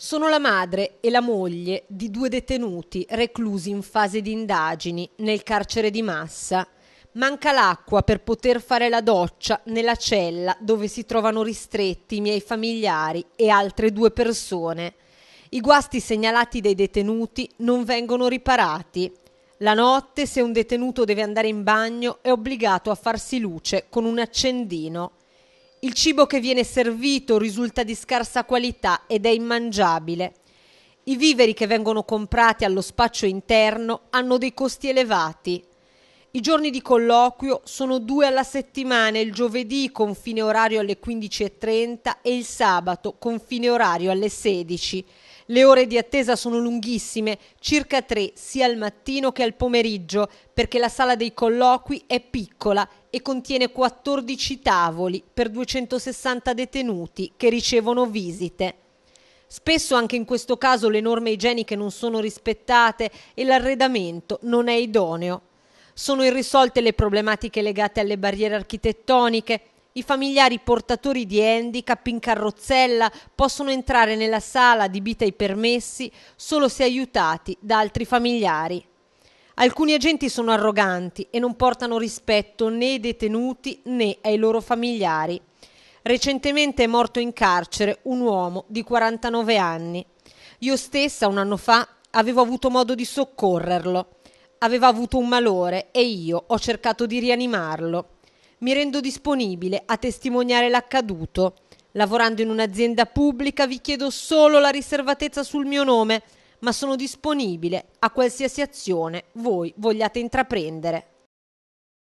Sono la madre e la moglie di due detenuti reclusi in fase di indagini nel carcere di Massa. Manca l'acqua per poter fare la doccia nella cella dove si trovano ristretti i miei familiari e altre due persone. I guasti segnalati dai detenuti non vengono riparati. La notte, se un detenuto deve andare in bagno, è obbligato a farsi luce con un accendino. Il cibo che viene servito risulta di scarsa qualità ed è immangiabile. I viveri che vengono comprati allo spaccio interno hanno dei costi elevati. I giorni di colloquio sono due alla settimana, il giovedì con fine orario alle 15.30 e il sabato con fine orario alle 16. Le ore di attesa sono lunghissime, circa tre, sia al mattino che al pomeriggio, perché la sala dei colloqui è piccola e contiene 14 tavoli per 260 detenuti che ricevono visite. Spesso anche in questo caso le norme igieniche non sono rispettate e l'arredamento non è idoneo. Sono irrisolte le problematiche legate alle barriere architettoniche, i familiari portatori di handicap in carrozzella possono entrare nella sala adibita ai permessi solo se aiutati da altri familiari. Alcuni agenti sono arroganti e non portano rispetto né ai detenuti né ai loro familiari. Recentemente è morto in carcere un uomo di 49 anni. Io stessa un anno fa avevo avuto modo di soccorrerlo. Aveva avuto un malore e io ho cercato di rianimarlo mi rendo disponibile a testimoniare l'accaduto. Lavorando in un'azienda pubblica vi chiedo solo la riservatezza sul mio nome, ma sono disponibile a qualsiasi azione voi vogliate intraprendere.